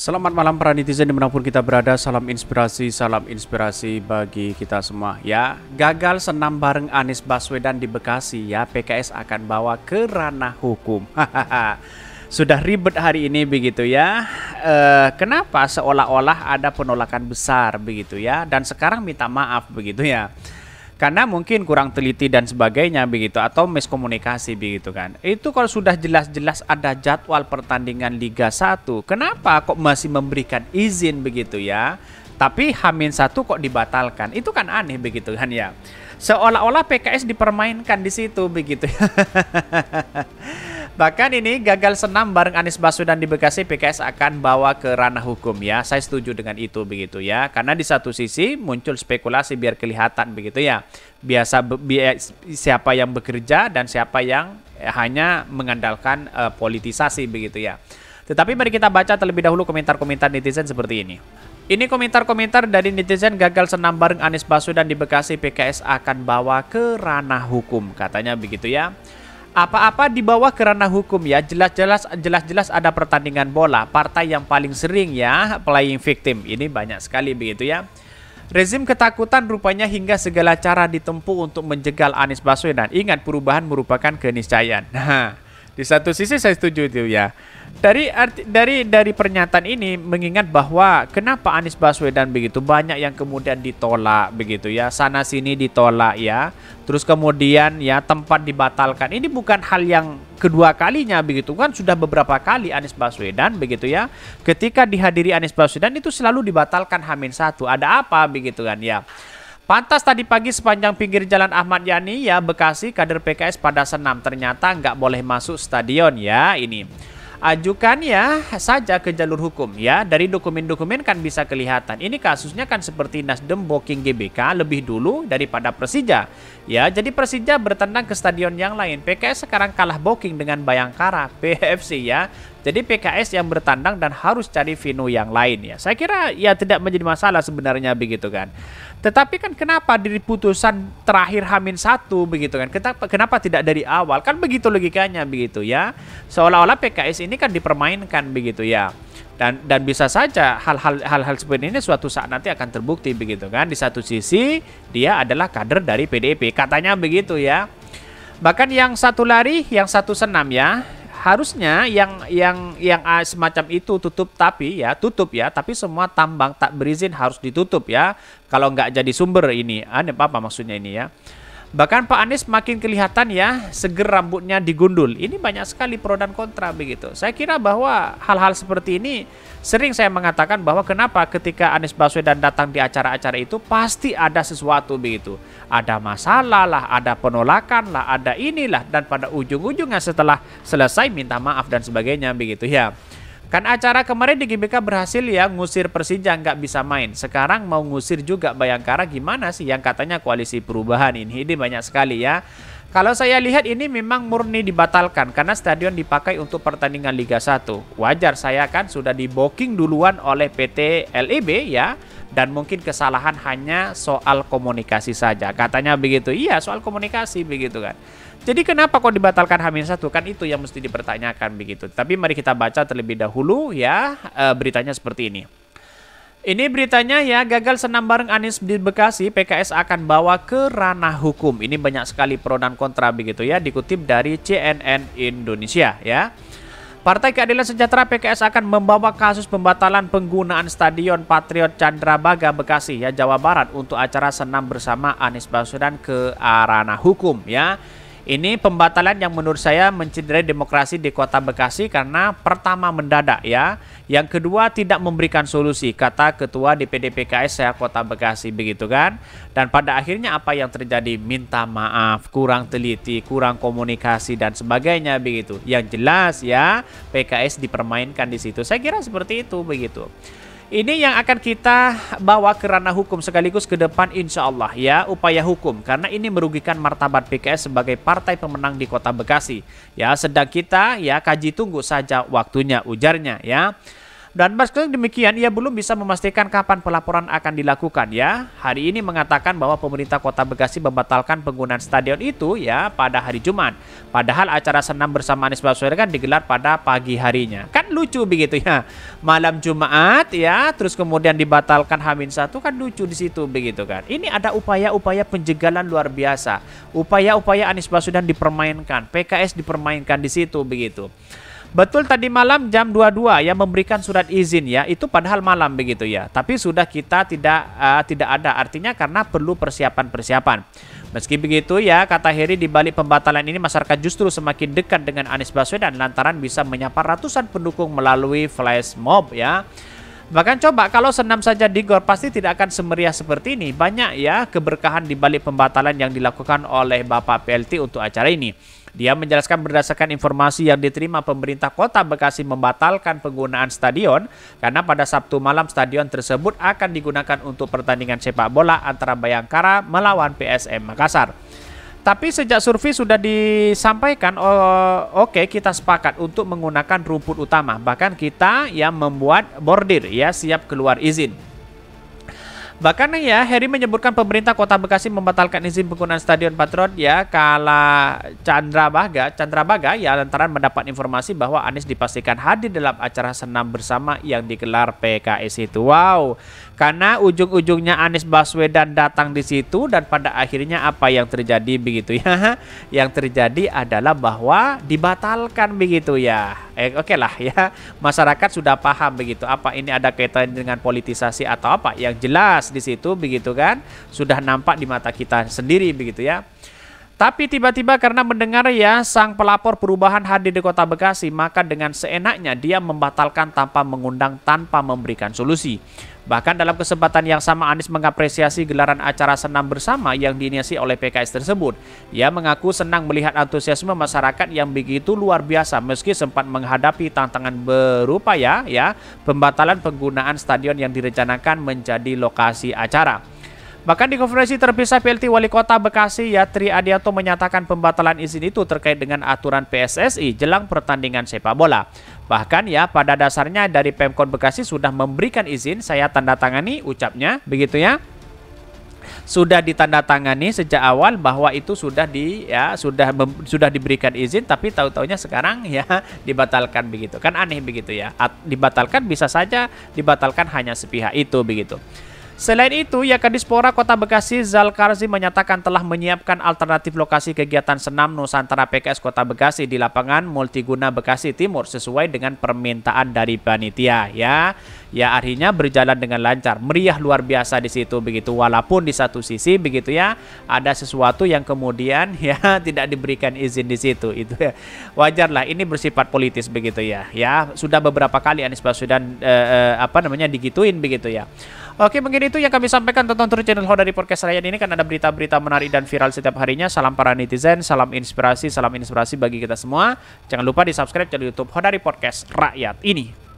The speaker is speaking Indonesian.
Selamat malam para netizen dimanapun kita berada Salam inspirasi, salam inspirasi bagi kita semua Ya, gagal senam bareng Anies Baswedan di Bekasi ya PKS akan bawa ke ranah hukum Sudah ribet hari ini begitu ya e, Kenapa seolah-olah ada penolakan besar begitu ya Dan sekarang minta maaf begitu ya karena mungkin kurang teliti dan sebagainya begitu atau miskomunikasi begitu kan. Itu kalau sudah jelas-jelas ada jadwal pertandingan Liga 1, kenapa kok masih memberikan izin begitu ya? Tapi Hamin satu kok dibatalkan. Itu kan aneh begitu kan ya. Seolah-olah PKS dipermainkan di situ begitu. ya. Bahkan ini gagal senam bareng Anies Baswedan di Bekasi, PKS akan bawa ke ranah hukum ya. Saya setuju dengan itu begitu ya. Karena di satu sisi muncul spekulasi biar kelihatan begitu ya. Biasa bi eh, siapa yang bekerja dan siapa yang eh, hanya mengandalkan uh, politisasi begitu ya. Tetapi mari kita baca terlebih dahulu komentar-komentar netizen seperti ini. Ini komentar-komentar dari netizen gagal senam bareng Anies Baswedan di Bekasi PKS akan bawa ke ranah hukum katanya begitu ya apa-apa di bawah kerana hukum ya. Jelas-jelas jelas-jelas ada pertandingan bola. Partai yang paling sering ya playing victim. Ini banyak sekali begitu ya. Rezim ketakutan rupanya hingga segala cara ditempuh untuk menjegal Anies Baswedan. Ingat perubahan merupakan keniscayaan. Nah, di satu sisi saya setuju itu ya. Dari arti, dari dari pernyataan ini mengingat bahwa kenapa Anies Baswedan begitu banyak yang kemudian ditolak begitu ya sana sini ditolak ya terus kemudian ya tempat dibatalkan ini bukan hal yang kedua kalinya begitu kan sudah beberapa kali Anies Baswedan begitu ya ketika dihadiri Anies Baswedan itu selalu dibatalkan Hamin satu ada apa begitu kan ya Pantas tadi pagi sepanjang pinggir jalan Ahmad Yani ya Bekasi kader PKS pada senam ternyata nggak boleh masuk stadion ya ini. Ajukan ya saja ke jalur hukum ya dari dokumen-dokumen kan bisa kelihatan. Ini kasusnya kan seperti Nasdem booking GBK lebih dulu daripada Persija. Ya jadi Persija bertendang ke stadion yang lain. PKS sekarang kalah booking dengan Bayangkara PFC ya. Jadi PKS yang bertandang dan harus cari Vino yang lain ya. Saya kira ya tidak menjadi masalah sebenarnya begitu kan. Tetapi kan kenapa dari putusan terakhir Hamin satu begitu kan? Kenapa, kenapa tidak dari awal? Kan begitu logikanya begitu ya. Seolah-olah PKS ini kan dipermainkan begitu ya dan dan bisa saja hal-hal hal-hal seperti ini suatu saat nanti akan terbukti begitu kan di satu sisi dia adalah kader dari PDIP katanya begitu ya bahkan yang satu lari yang satu senam ya harusnya yang yang yang ah, semacam itu tutup tapi ya tutup ya tapi semua tambang tak berizin harus ditutup ya kalau nggak jadi sumber ini ada ah, apa, apa maksudnya ini ya Bahkan Pak Anies makin kelihatan ya seger rambutnya digundul. Ini banyak sekali pro dan kontra begitu. Saya kira bahwa hal-hal seperti ini sering saya mengatakan bahwa kenapa ketika Anies Baswedan datang di acara-acara itu pasti ada sesuatu begitu. Ada masalah lah, ada penolakan lah, ada inilah dan pada ujung-ujungnya setelah selesai minta maaf dan sebagainya begitu ya. Kan acara kemarin di GBK berhasil ya ngusir Persija nggak bisa main. Sekarang mau ngusir juga Bayangkara gimana sih yang katanya koalisi perubahan ini. Ini banyak sekali ya. Kalau saya lihat ini memang murni dibatalkan karena stadion dipakai untuk pertandingan Liga 1. Wajar saya kan sudah diboking duluan oleh PT LIB ya dan mungkin kesalahan hanya soal komunikasi saja. Katanya begitu. Iya, soal komunikasi begitu kan. Jadi kenapa kok dibatalkan Hamin satu kan itu yang mesti dipertanyakan begitu. Tapi mari kita baca terlebih dahulu ya eh, beritanya seperti ini. Ini beritanya ya, gagal senam bareng Anies di Bekasi, PKS akan bawa ke ranah hukum. Ini banyak sekali pro dan kontra begitu ya, dikutip dari CNN Indonesia ya. Partai Keadilan Sejahtera PKS akan membawa kasus pembatalan penggunaan Stadion Patriot Candrabaga Bekasi ya Jawa Barat untuk acara senam bersama Anies Baswedan ke ranah hukum ya. Ini pembatalan yang menurut saya mencederai demokrasi di Kota Bekasi karena pertama mendadak ya, yang kedua tidak memberikan solusi, kata Ketua DPD PKS saya Kota Bekasi begitu kan. Dan pada akhirnya apa yang terjadi? Minta maaf, kurang teliti, kurang komunikasi dan sebagainya begitu. Yang jelas ya, PKS dipermainkan di situ. Saya kira seperti itu begitu. Ini yang akan kita bawa ke ranah hukum sekaligus ke depan insya Allah ya upaya hukum karena ini merugikan martabat PKS sebagai partai pemenang di kota Bekasi. Ya sedang kita ya kaji tunggu saja waktunya ujarnya ya. Dan meski demikian, ia belum bisa memastikan kapan pelaporan akan dilakukan ya. Hari ini mengatakan bahwa pemerintah kota Bekasi membatalkan penggunaan stadion itu ya pada hari Jumat. Padahal acara senam bersama Anies Baswedan kan digelar pada pagi harinya. Kan lucu begitu ya. Malam Jumat ya, terus kemudian dibatalkan Hamin satu kan lucu di situ begitu kan. Ini ada upaya-upaya penjegalan luar biasa. Upaya-upaya Anies Baswedan dipermainkan, PKS dipermainkan di situ begitu. Betul tadi malam jam 22 yang memberikan surat izin ya, itu padahal malam begitu ya. Tapi sudah kita tidak uh, tidak ada artinya karena perlu persiapan-persiapan. Meski begitu ya, kata Heri di balik pembatalan ini masyarakat justru semakin dekat dengan Anies Baswedan lantaran bisa menyapa ratusan pendukung melalui flash mob ya. Bahkan coba kalau senam saja digor pasti tidak akan semeriah seperti ini. Banyak ya keberkahan di balik pembatalan yang dilakukan oleh Bapak PLT untuk acara ini. Dia menjelaskan berdasarkan informasi yang diterima pemerintah kota Bekasi membatalkan penggunaan stadion karena pada Sabtu malam stadion tersebut akan digunakan untuk pertandingan sepak bola antara Bayangkara melawan PSM Makassar. Tapi sejak survei sudah disampaikan, oh, oke okay, kita sepakat untuk menggunakan rumput utama. Bahkan kita yang membuat bordir ya siap keluar izin. Bahkan ya, Heri menyebutkan pemerintah kota Bekasi membatalkan izin penggunaan Stadion Patriot ya kala Chandra Baga, Chandra Baga ya lantaran mendapat informasi bahwa Anies dipastikan hadir dalam acara senam bersama yang digelar PKS itu. Wow, karena ujung-ujungnya Anies Baswedan datang di situ dan pada akhirnya apa yang terjadi begitu ya? Yang terjadi adalah bahwa dibatalkan begitu ya eh oke okay lah ya masyarakat sudah paham begitu apa ini ada kaitan dengan politisasi atau apa yang jelas di situ begitu kan sudah nampak di mata kita sendiri begitu ya tapi tiba-tiba karena mendengar ya sang pelapor perubahan hadir di kota Bekasi, maka dengan seenaknya dia membatalkan tanpa mengundang tanpa memberikan solusi. Bahkan dalam kesempatan yang sama Anies mengapresiasi gelaran acara senam bersama yang diinisiasi oleh PKS tersebut. Ia mengaku senang melihat antusiasme masyarakat yang begitu luar biasa meski sempat menghadapi tantangan berupa ya, ya pembatalan penggunaan stadion yang direncanakan menjadi lokasi acara. Bahkan di konferensi terpisah PLT Wali Kota Bekasi Yatri Adianto menyatakan pembatalan izin itu terkait dengan aturan PSSI jelang pertandingan sepak bola. Bahkan ya pada dasarnya dari Pemkot Bekasi sudah memberikan izin saya tanda tangani ucapnya begitu ya. Sudah ditandatangani sejak awal bahwa itu sudah di ya sudah sudah diberikan izin tapi tahu-taunya sekarang ya dibatalkan begitu. Kan aneh begitu ya. dibatalkan bisa saja dibatalkan hanya sepihak itu begitu. Selain itu, ya Kadispora Kota Bekasi Zalkarzi menyatakan telah menyiapkan alternatif lokasi kegiatan senam Nusantara PKS Kota Bekasi di lapangan multiguna Bekasi Timur sesuai dengan permintaan dari panitia ya. Ya akhirnya berjalan dengan lancar, meriah luar biasa di situ begitu walaupun di satu sisi begitu ya ada sesuatu yang kemudian ya tidak diberikan izin di situ itu ya. Wajarlah ini bersifat politis begitu ya. Ya sudah beberapa kali Anies Baswedan eh, eh, apa namanya digituin begitu ya. Oke, mungkin itu yang kami sampaikan tonton terus channel Hoda di podcast Rakyat ini karena ada berita-berita menarik dan viral setiap harinya. Salam para netizen, salam inspirasi, salam inspirasi bagi kita semua. Jangan lupa di-subscribe channel YouTube Hoda di podcast Rakyat ini.